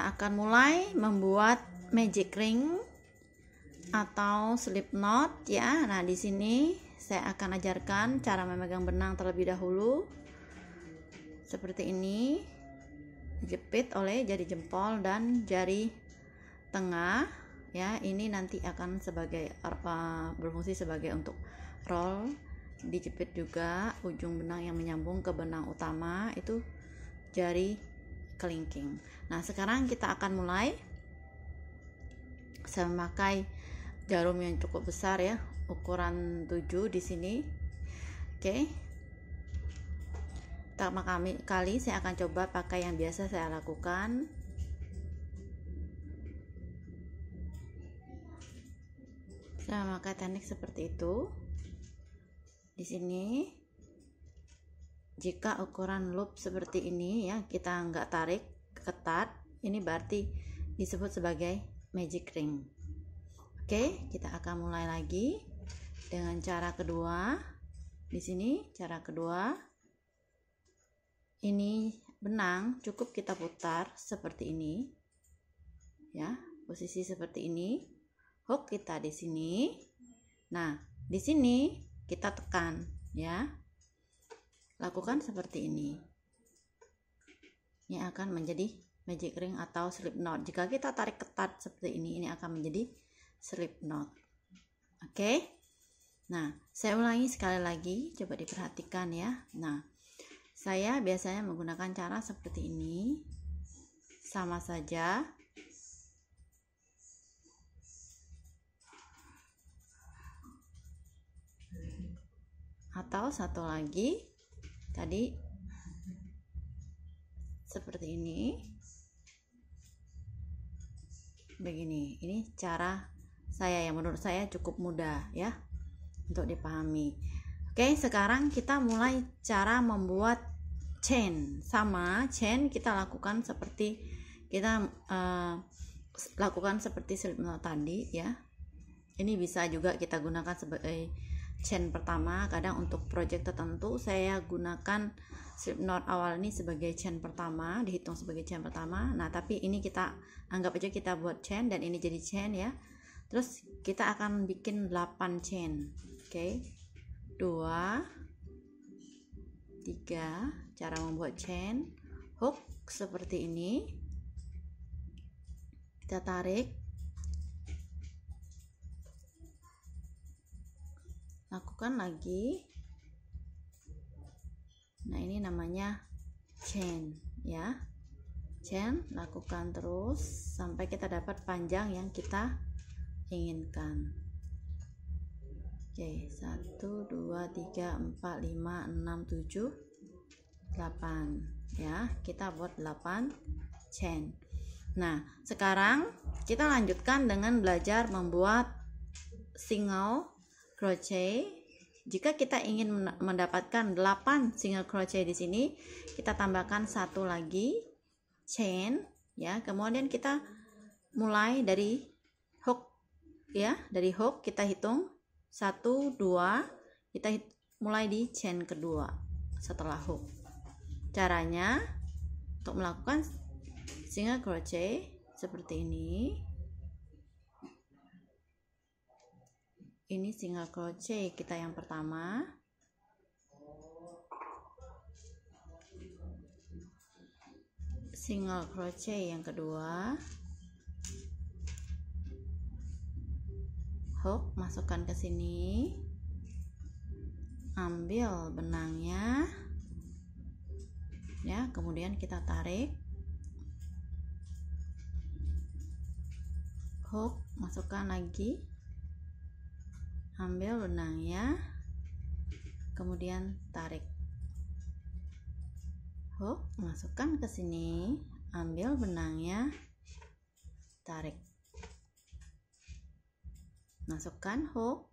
kita akan mulai membuat magic ring atau slip knot ya. Nah, di sini saya akan ajarkan cara memegang benang terlebih dahulu. Seperti ini. Jepit oleh jari jempol dan jari tengah ya. Ini nanti akan sebagai apa berfungsi sebagai untuk roll dijepit juga ujung benang yang menyambung ke benang utama itu jari kelingking. Nah, sekarang kita akan mulai. Saya memakai jarum yang cukup besar ya, ukuran 7 di sini. Oke. Okay. Pertama kami kali saya akan coba pakai yang biasa saya lakukan. Saya memakai teknik seperti itu. Di sini jika ukuran loop seperti ini ya kita nggak tarik ketat ini berarti disebut sebagai magic ring oke kita akan mulai lagi dengan cara kedua di sini cara kedua ini benang cukup kita putar seperti ini ya posisi seperti ini hook kita di sini nah di sini kita tekan ya Lakukan seperti ini. Ini akan menjadi magic ring atau slip knot. Jika kita tarik ketat seperti ini, ini akan menjadi slip knot. Oke. Okay? Nah, saya ulangi sekali lagi, coba diperhatikan ya. Nah, saya biasanya menggunakan cara seperti ini. Sama saja. Atau satu lagi tadi seperti ini begini ini cara saya yang menurut saya cukup mudah ya untuk dipahami oke sekarang kita mulai cara membuat chain sama chain kita lakukan seperti kita uh, lakukan seperti slip knot tadi ya ini bisa juga kita gunakan sebagai chain pertama kadang untuk project tertentu saya gunakan slip knot awal ini sebagai chain pertama dihitung sebagai chain pertama nah tapi ini kita anggap aja kita buat chain dan ini jadi chain ya terus kita akan bikin 8 chain oke okay. 2 3 cara membuat chain hook seperti ini kita tarik lakukan lagi nah ini namanya chain ya chain lakukan terus sampai kita dapat panjang yang kita inginkan oke 1 2 3 4 5 6 7 8 ya kita buat 8 chain nah sekarang kita lanjutkan dengan belajar membuat single crochet jika kita ingin mendapatkan 8 single crochet di sini kita tambahkan satu lagi chain ya kemudian kita mulai dari hook ya dari hook kita hitung 1 2 kita mulai di chain kedua setelah hook caranya untuk melakukan single crochet seperti ini ini single crochet kita yang pertama single crochet yang kedua hook masukkan ke sini ambil benangnya ya kemudian kita tarik hook masukkan lagi ambil benangnya kemudian tarik hook oh, masukkan ke sini ambil benangnya tarik masukkan hook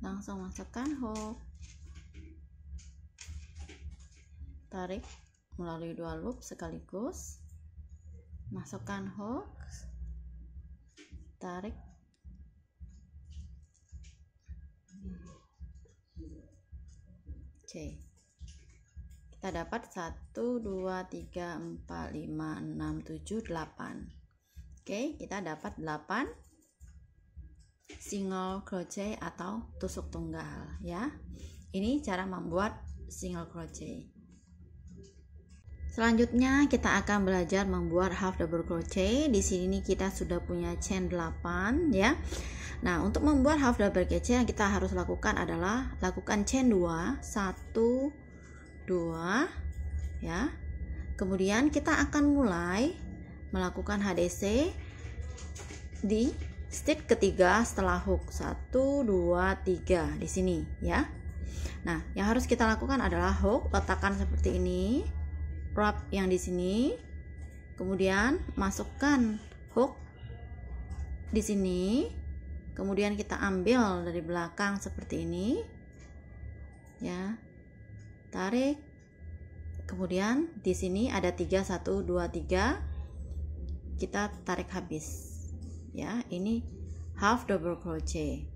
langsung masukkan hook tarik melalui dua loop sekaligus masukkan hook tarik C kita dapat 1 2 3 4 5 6 7 8 oke kita dapat 8 single crochet atau tusuk tunggal ya ini cara membuat single crochet Selanjutnya kita akan belajar membuat half double crochet. Di sini kita sudah punya chain 8 ya. Nah, untuk membuat half double crochet yang kita harus lakukan adalah lakukan chain 2, 1 2 ya. Kemudian kita akan mulai melakukan HDC di stitch ketiga setelah hook 1 2 3 di sini ya. Nah, yang harus kita lakukan adalah hook letakkan seperti ini wrap yang di sini. Kemudian masukkan hook di sini. Kemudian kita ambil dari belakang seperti ini. Ya. Tarik. Kemudian di sini ada tiga satu dua tiga, Kita tarik habis. Ya, ini half double crochet.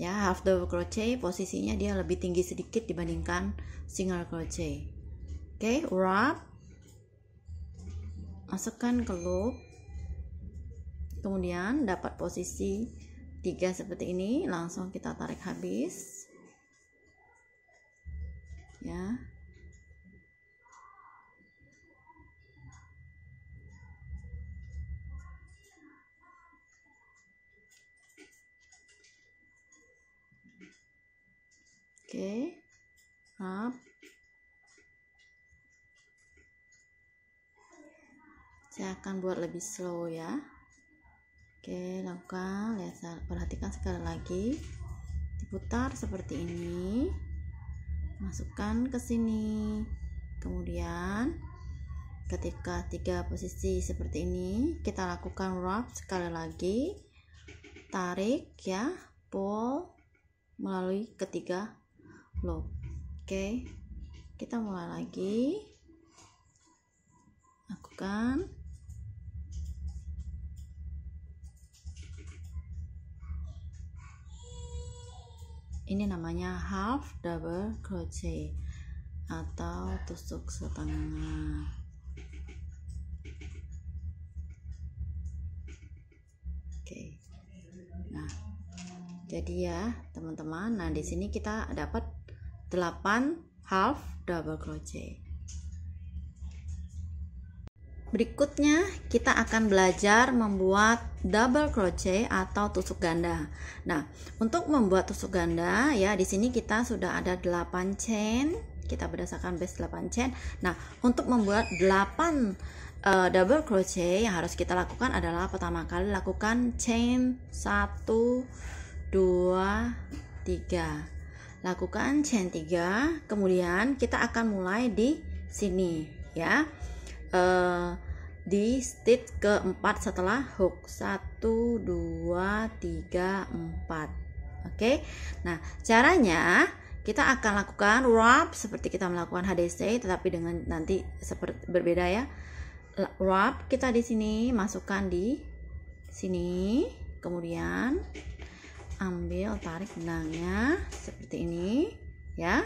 Ya, half double crochet posisinya dia lebih tinggi sedikit dibandingkan single crochet. Oke, okay, wrap. Masukkan ke loop. Kemudian dapat posisi tiga seperti ini, langsung kita tarik habis. Ya. Oke. Okay. Up. akan buat lebih slow ya oke lakukan lihat perhatikan sekali lagi diputar seperti ini masukkan ke sini kemudian ketika tiga posisi seperti ini kita lakukan wrap sekali lagi tarik ya pull melalui ketiga loop oke kita mulai lagi lakukan ini namanya half double crochet atau tusuk setengah oke nah jadi ya teman-teman nah di sini kita dapat 8 half double crochet Berikutnya, kita akan belajar membuat double crochet atau tusuk ganda. Nah, untuk membuat tusuk ganda ya di sini kita sudah ada 8 chain, kita berdasarkan base 8 chain. Nah, untuk membuat 8 uh, eh, double crochet yang harus kita lakukan adalah pertama kali lakukan chain 1 2 3. Lakukan chain 3, kemudian kita akan mulai di sini ya. Eh, di stitch keempat setelah hook 1 2 3 4 oke nah caranya kita akan lakukan wrap seperti kita melakukan HDC tetapi dengan nanti seperti berbeda ya wrap kita di sini masukkan di sini kemudian ambil tarik benangnya seperti ini ya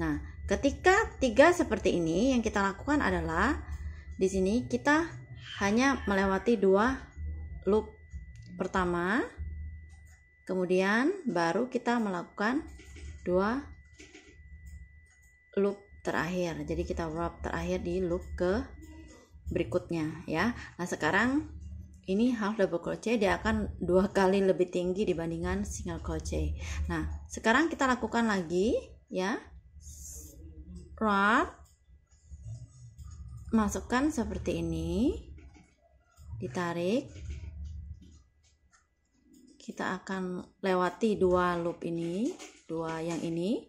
nah ketika tiga seperti ini yang kita lakukan adalah di sini kita hanya melewati dua loop pertama, kemudian baru kita melakukan dua loop terakhir. Jadi kita wrap terakhir di loop ke berikutnya ya. Nah, sekarang ini half double crochet dia akan dua kali lebih tinggi dibandingkan single crochet. Nah, sekarang kita lakukan lagi ya. Wrap masukkan seperti ini ditarik kita akan lewati dua loop ini dua yang ini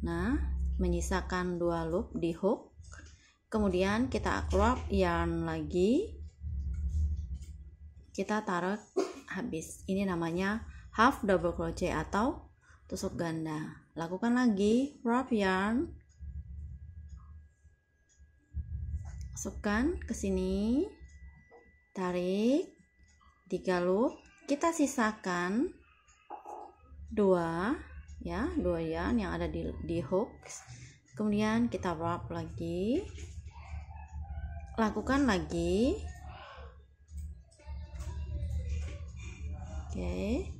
nah menyisakan dua loop di hook kemudian kita crop yarn lagi kita taruh habis ini namanya half double crochet atau tusuk ganda lakukan lagi crop yarn masukkan ke sini tarik tiga loop kita sisakan dua ya dua yarn yang ada di, di hooks kemudian kita wrap lagi lakukan lagi oke okay.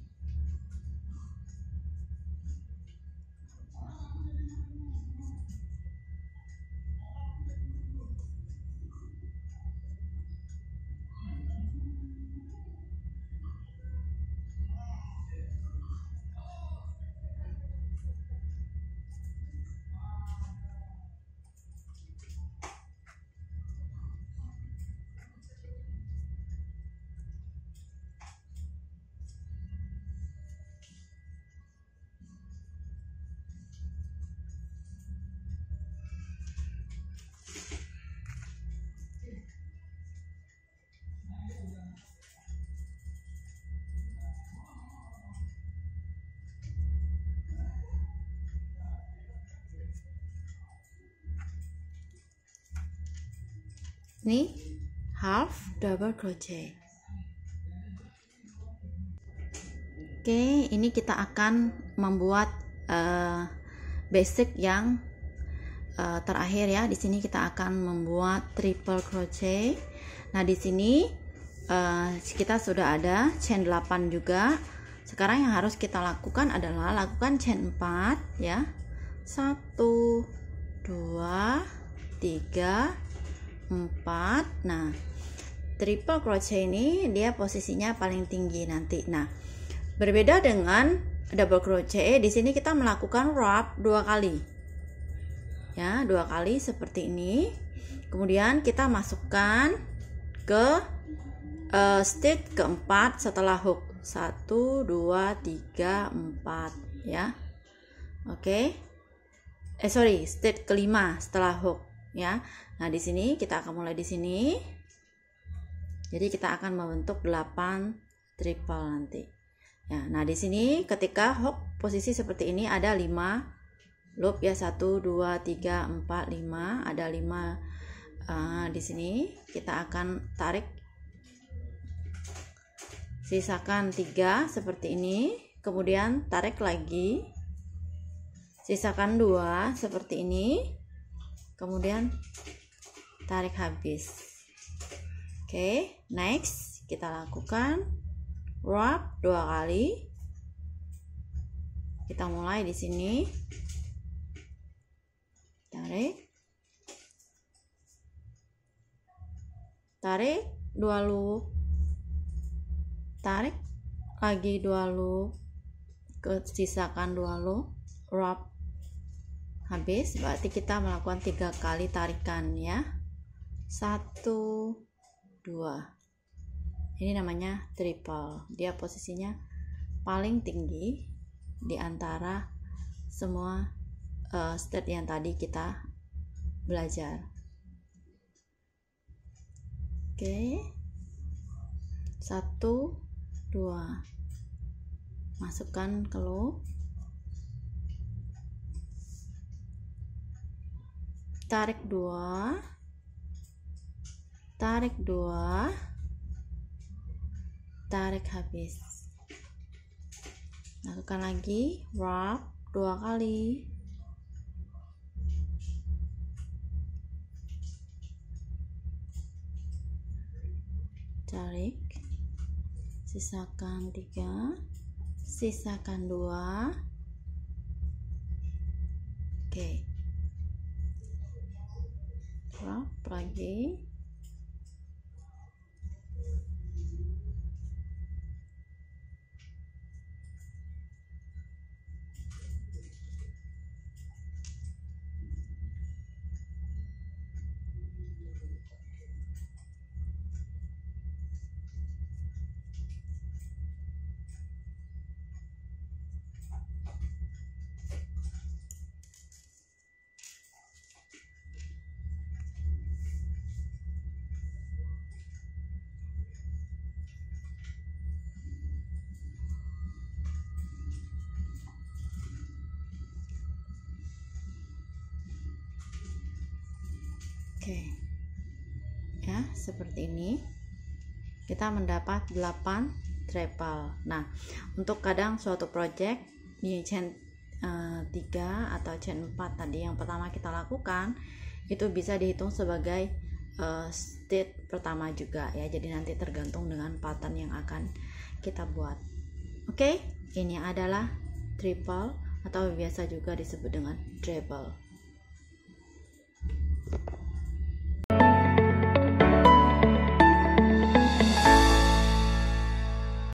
Ini half double crochet. Oke, ini kita akan membuat uh, basic yang uh, terakhir ya. Di sini kita akan membuat triple crochet. Nah, di sini uh, kita sudah ada chain 8 juga. Sekarang yang harus kita lakukan adalah lakukan chain 4 ya. 1 2 3 4 nah triple crochet ini dia posisinya paling tinggi nanti nah berbeda dengan double crochet di sini kita melakukan wrap dua kali ya dua kali seperti ini kemudian kita masukkan ke uh, stitch keempat setelah hook 1 2 3 4 ya oke okay. eh sorry stitch kelima setelah hook ya. Nah, di sini kita akan mulai di sini. Jadi kita akan membentuk 8 triple nanti. Ya, nah di sini ketika hook posisi seperti ini ada 5 loop ya 1 2 3 4 5 ada 5 uh, eh, di sini kita akan tarik sisakan 3 seperti ini kemudian tarik lagi sisakan 2 seperti ini kemudian tarik habis oke okay, next kita lakukan wrap dua kali kita mulai di sini tarik tarik dua loop tarik lagi dua loop sisakan dua loop wrap habis berarti kita melakukan tiga kali tarikan ya satu dua ini namanya triple dia posisinya paling tinggi di antara semua uh, state yang tadi kita belajar oke okay. satu dua masukkan ke loop tarik dua tarik dua tarik habis lakukan lagi wrap dua kali tarik sisakan tiga sisakan dua oke okay. про, про гей. oke ya seperti ini kita mendapat 8 treble. nah untuk kadang suatu project di chain uh, 3 atau chain 4 tadi yang pertama kita lakukan itu bisa dihitung sebagai uh, state pertama juga ya jadi nanti tergantung dengan pattern yang akan kita buat oke okay? ini adalah triple atau biasa juga disebut dengan treble